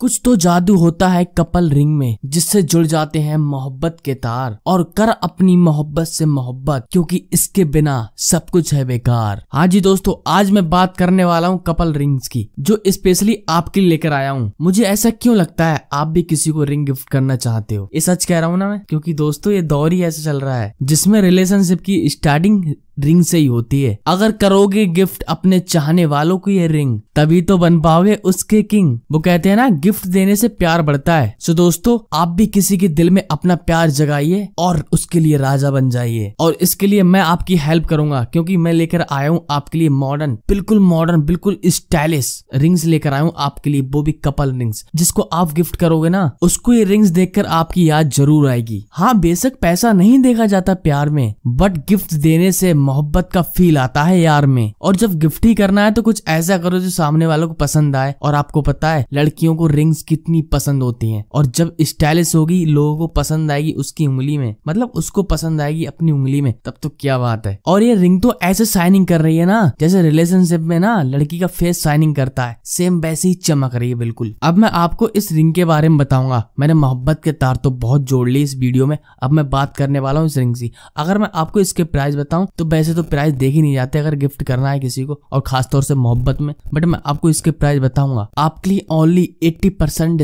कुछ तो जादू होता है कपल रिंग में जिससे जुड़ जाते हैं मोहब्बत के तार और कर अपनी मोहब्बत से मोहब्बत क्योंकि इसके बिना सब कुछ है बेकार हाँ जी दोस्तों आज मैं बात करने वाला हूँ कपल रिंग्स की जो स्पेशली आपके लिए लेकर आया हूँ मुझे ऐसा क्यों लगता है आप भी किसी को रिंग गिफ्ट करना चाहते हो ये सच कह रहा हूँ ना मैं क्योंकि दोस्तों ये दौर ही ऐसा चल रहा है जिसमे रिलेशनशिप की स्टार्टिंग रिंग से ही होती है अगर करोगे गिफ्ट अपने चाहने वालों को ये रिंग तभी तो बन पाओगे उसके किंग वो कहते हैं ना गिफ्ट देने से प्यार बढ़ता है सो दोस्तों आप भी किसी के दिल में अपना प्यार जगाइए और उसके लिए राजा बन जाइए और इसके लिए मैं आपकी हेल्प करूंगा क्योंकि मैं लेकर आया हूँ आपके लिए मॉडर्न बिल्कुल मॉडर्न बिल्कुल स्टाइलिश रिंग्स लेकर आया हूँ आपके लिए वो भी कपल रिंग्स जिसको आप गिफ्ट करोगे ना उसको ये रिंग्स देखकर आपकी याद जरूर आएगी हाँ बेशक पैसा नहीं देखा जाता प्यार में बट गिफ्ट देने से मोहब्बत का फील आता है यार में और जब गिफ्ट ही करना है तो कुछ ऐसा करो जो सामने वालों को पसंद आए और आपको पता है लड़कियों को रिंग्स कितनी पसंद होती हैं और जब स्टाइलिश होगी लोगों को पसंद आएगी उसकी उंगली में मतलब उसको पसंद आएगी अपनी उंगली में तब तो क्या बात है और ये रिंग तो ऐसे साइनिंग कर रही है ना जैसे रिलेशनशिप में ना लड़की का फेस शाइनिंग करता है सेम वैसे ही चमक रही है बिल्कुल अब मैं आपको इस रिंग के बारे में बताऊंगा मैंने मोहब्बत के तार तो बहुत जोड़ ली इस वीडियो में अब मैं बात करने वाला हूँ इस रिंग से अगर मैं आपको इसके प्राइस बताऊँ तो वैसे तो प्राइस देख ही नहीं जाते अगर गिफ्ट करना है किसी को और खासतौर से मोहब्बत में बट मैं आपको इसके प्राइस बताऊंगा आपके लिए ओनली एट्टी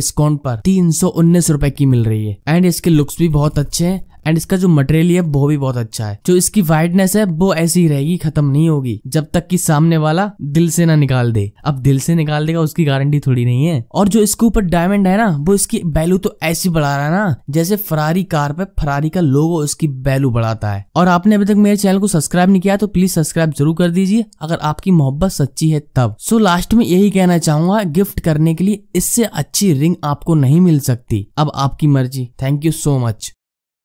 डिस्काउंट पर तीन सौ की मिल रही है एंड इसके लुक्स भी बहुत अच्छे हैं एंड इसका जो मटेरियल है वो भी बहुत अच्छा है जो इसकी वाइटनेस है वो ऐसी ही रहेगी खत्म नहीं होगी जब तक कि सामने वाला दिल से ना निकाल दे अब दिल से निकाल देगा उसकी गारंटी थोड़ी नहीं है और जो इसके ऊपर डायमंड है ना वो इसकी वैल्यू तो ऐसी बढ़ा रहा है ना जैसे फरारी कार पे फरारी का लोगो इसकी वैल्यू बढ़ाता है और आपने अभी तक मेरे चैनल को सब्सक्राइब नहीं किया तो प्लीज सब्सक्राइब जरूर कर दीजिए अगर आपकी मोहब्बत सच्ची है तब सो लास्ट में यही कहना चाहूंगा गिफ्ट करने के लिए इससे अच्छी रिंग आपको नहीं मिल सकती अब आपकी मर्जी थैंक यू सो मच